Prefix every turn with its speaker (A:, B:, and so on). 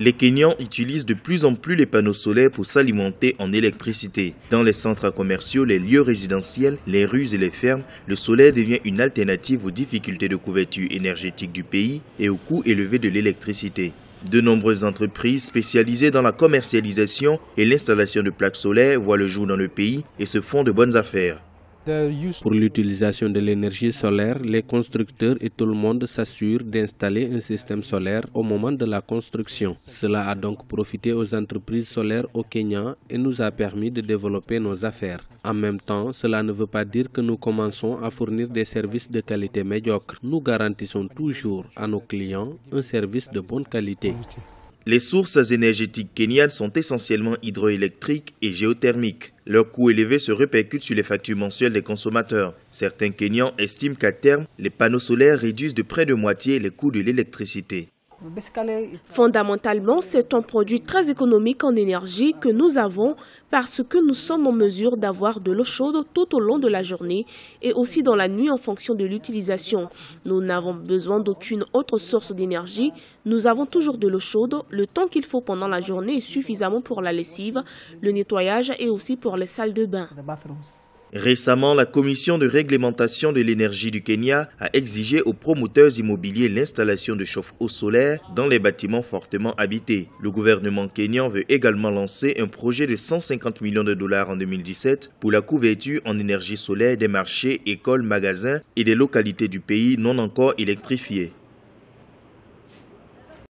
A: les Kenyans utilisent de plus en plus les panneaux solaires pour s'alimenter en électricité. Dans les centres commerciaux, les lieux résidentiels, les rues et les fermes, le solaire devient une alternative aux difficultés de couverture énergétique du pays et aux coût élevés de l'électricité. De nombreuses entreprises spécialisées dans la commercialisation et l'installation de plaques solaires voient
B: le jour dans le pays et se font de bonnes affaires. Pour l'utilisation de l'énergie solaire, les constructeurs et tout le monde s'assurent d'installer un système solaire au moment de la construction. Cela a donc profité aux entreprises solaires au Kenya et nous a permis de développer nos affaires. En même temps, cela ne veut pas dire que nous commençons à fournir des services de qualité médiocre. Nous garantissons toujours à nos clients un service de bonne qualité.
A: Les sources énergétiques kenyanes sont essentiellement hydroélectriques et géothermiques. Leur coût élevé se répercute sur les factures mensuelles des consommateurs. Certains Kenyans estiment qu'à terme, les panneaux solaires réduisent de près de moitié les coûts de l'électricité.
C: Fondamentalement, c'est un produit très économique en énergie que nous avons parce que nous sommes en mesure d'avoir de l'eau chaude tout au long de la journée et aussi dans la nuit en fonction de l'utilisation. Nous n'avons besoin d'aucune autre source d'énergie. Nous avons toujours de l'eau chaude. Le temps qu'il faut pendant la journée est suffisamment pour la lessive, le nettoyage et aussi pour les salles de bain.
A: Récemment, la Commission de réglementation de l'énergie du Kenya a exigé aux promoteurs immobiliers l'installation de chauffe-eau solaire dans les bâtiments fortement habités. Le gouvernement kenyan veut également lancer un projet de 150 millions de dollars en 2017 pour la couverture en énergie solaire des marchés, écoles, magasins et des localités du pays non encore électrifiées.